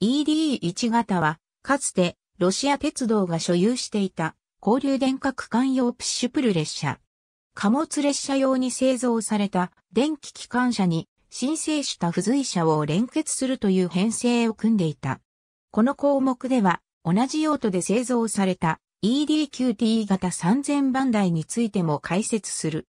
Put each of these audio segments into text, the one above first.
ED1 型は、かつて、ロシア鉄道が所有していた、交流電化区間用プッシュプル列車。貨物列車用に製造された電気機関車に申請した付随車を連結するという編成を組んでいた。この項目では、同じ用途で製造された e d q t 型3000番台についても解説する。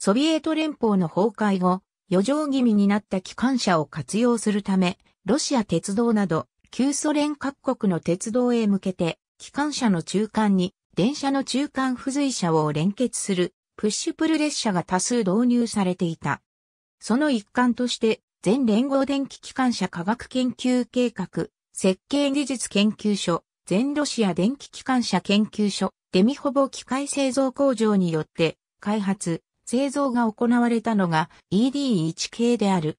ソビエト連邦の崩壊後、余剰気味になった機関車を活用するため、ロシア鉄道など、旧ソ連各国の鉄道へ向けて、機関車の中間に、電車の中間付随車を連結する、プッシュプル列車が多数導入されていた。その一環として、全連合電気機関車科学研究計画、設計技術研究所、全ロシア電気機関車研究所、デミホボ機械製造工場によって、開発、製造が行われたのが ED1 系である。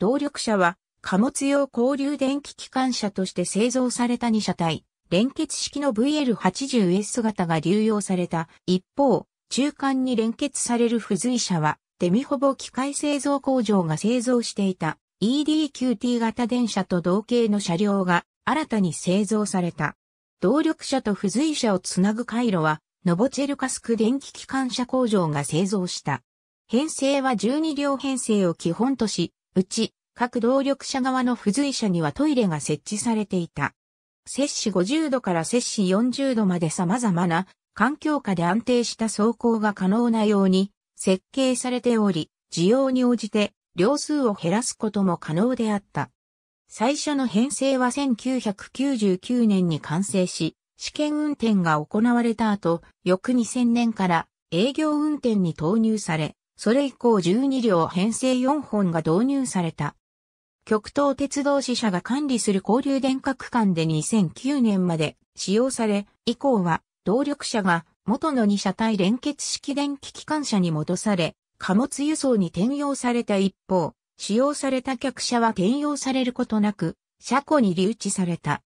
動力車は貨物用交流電気機関車として製造された2車体、連結式の VL80S 型が流用された。一方、中間に連結される付随車は、デミほぼ機械製造工場が製造していた EDQT 型電車と同型の車両が新たに製造された。動力車と付随車をつなぐ回路は、ノボチェルカスク電気機関車工場が製造した。編成は12両編成を基本とし、うち各動力車側の付随車にはトイレが設置されていた。摂氏50度から摂氏40度まで様々な環境下で安定した走行が可能なように設計されており、需要に応じて量数を減らすことも可能であった。最初の編成は1999年に完成し、試験運転が行われた後、翌2000年から営業運転に投入され、それ以降12両編成4本が導入された。極東鉄道支社が管理する交流電化区間で2009年まで使用され、以降は動力車が元の二車体連結式電気機関車に戻され、貨物輸送に転用された一方、使用された客車は転用されることなく、車庫に留置された。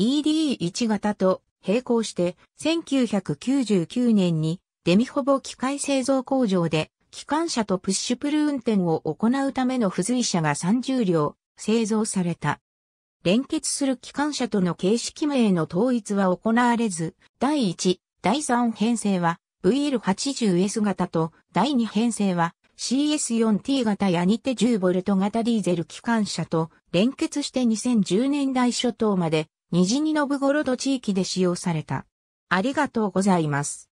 ED1 型と並行して1999年にデミホボ機械製造工場で機関車とプッシュプル運転を行うための付随車が30両製造された。連結する機関車との形式名の統一は行われず、第1、第3編成は VL80S 型と第2編成は CS4T 型や 2.10V 型ディーゼル機関車と連結して2010年代初頭まで虹にノぶゴロド地域で使用された。ありがとうございます。